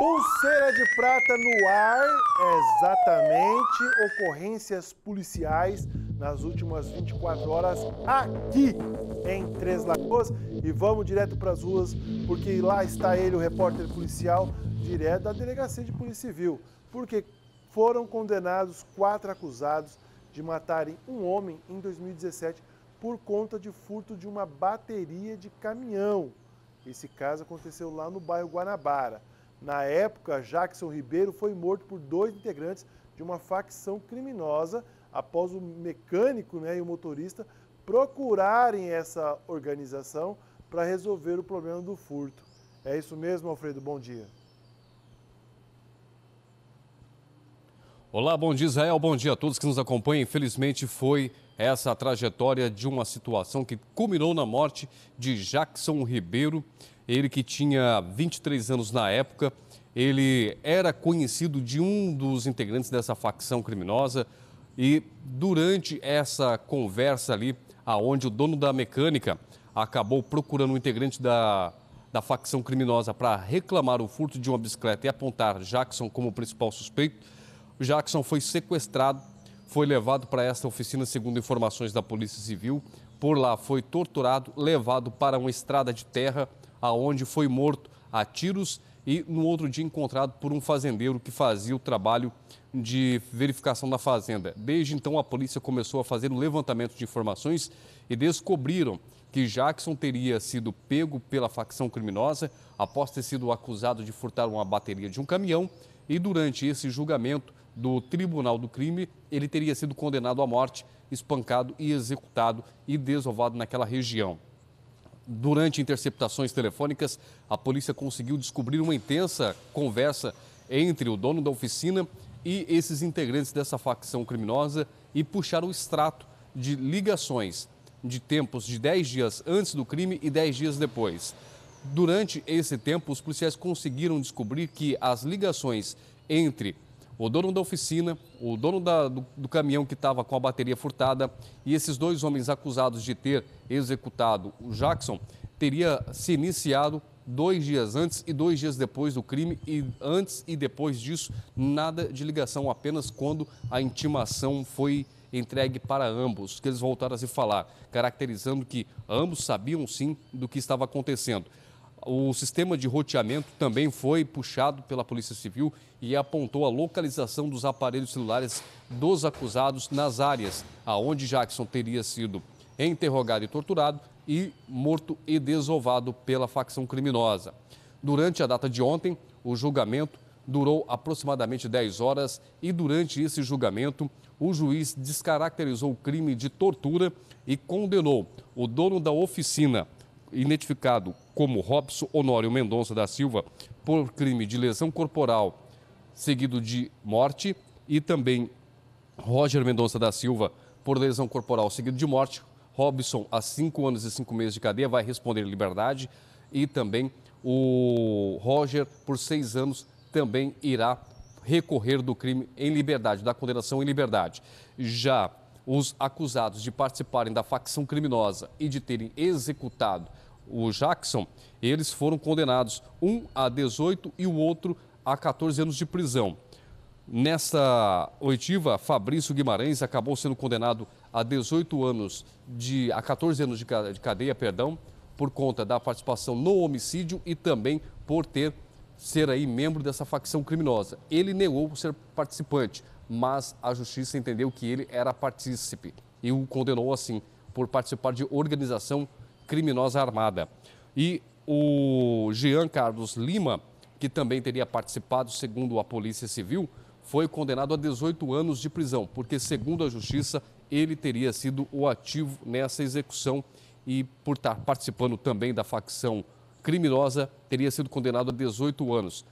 Pulseira de prata no ar, é exatamente. Ocorrências policiais nas últimas 24 horas aqui em Três Lagoas. E vamos direto para as ruas, porque lá está ele, o repórter policial, direto da Delegacia de Polícia Civil. Porque foram condenados quatro acusados de matarem um homem em 2017 por conta de furto de uma bateria de caminhão. Esse caso aconteceu lá no bairro Guanabara. Na época, Jackson Ribeiro foi morto por dois integrantes de uma facção criminosa após o mecânico né, e o motorista procurarem essa organização para resolver o problema do furto. É isso mesmo, Alfredo? Bom dia. Olá, bom dia Israel, bom dia a todos que nos acompanham. Infelizmente foi essa a trajetória de uma situação que culminou na morte de Jackson Ribeiro, ele que tinha 23 anos na época. Ele era conhecido de um dos integrantes dessa facção criminosa e durante essa conversa ali, aonde o dono da mecânica acabou procurando o um integrante da da facção criminosa para reclamar o furto de uma bicicleta e apontar Jackson como principal suspeito, Jackson foi sequestrado, foi levado para esta oficina, segundo informações da Polícia Civil. Por lá foi torturado, levado para uma estrada de terra, aonde foi morto a tiros e no outro dia encontrado por um fazendeiro que fazia o trabalho de verificação da fazenda. Desde então, a polícia começou a fazer o um levantamento de informações e descobriram que Jackson teria sido pego pela facção criminosa após ter sido acusado de furtar uma bateria de um caminhão. E durante esse julgamento, do Tribunal do Crime, ele teria sido condenado à morte, espancado e executado e desovado naquela região. Durante interceptações telefônicas, a polícia conseguiu descobrir uma intensa conversa entre o dono da oficina e esses integrantes dessa facção criminosa e puxar o extrato de ligações de tempos de 10 dias antes do crime e 10 dias depois. Durante esse tempo, os policiais conseguiram descobrir que as ligações entre o dono da oficina, o dono da, do, do caminhão que estava com a bateria furtada e esses dois homens acusados de ter executado o Jackson teria se iniciado dois dias antes e dois dias depois do crime e antes e depois disso nada de ligação, apenas quando a intimação foi entregue para ambos, que eles voltaram a se falar, caracterizando que ambos sabiam sim do que estava acontecendo. O sistema de roteamento também foi puxado pela Polícia Civil e apontou a localização dos aparelhos celulares dos acusados nas áreas aonde Jackson teria sido interrogado e torturado e morto e desovado pela facção criminosa. Durante a data de ontem, o julgamento durou aproximadamente 10 horas e durante esse julgamento, o juiz descaracterizou o crime de tortura e condenou o dono da oficina identificado como Robson Honório Mendonça da Silva por crime de lesão corporal seguido de morte e também Roger Mendonça da Silva por lesão corporal seguido de morte. Robson, a cinco anos e cinco meses de cadeia, vai responder em liberdade. E também o Roger, por seis anos, também irá recorrer do crime em liberdade, da condenação em liberdade. Já os acusados de participarem da facção criminosa e de terem executado o Jackson, eles foram condenados um a 18 e o outro a 14 anos de prisão. Nessa oitiva, Fabrício Guimarães acabou sendo condenado a 18 anos de a 14 anos de cadeia, perdão, por conta da participação no homicídio e também por ter ser aí membro dessa facção criminosa. Ele negou ser participante, mas a justiça entendeu que ele era partícipe e o condenou assim por participar de organização criminosa armada. E o Jean Carlos Lima, que também teria participado, segundo a Polícia Civil, foi condenado a 18 anos de prisão, porque, segundo a Justiça, ele teria sido o ativo nessa execução e, por estar participando também da facção criminosa, teria sido condenado a 18 anos.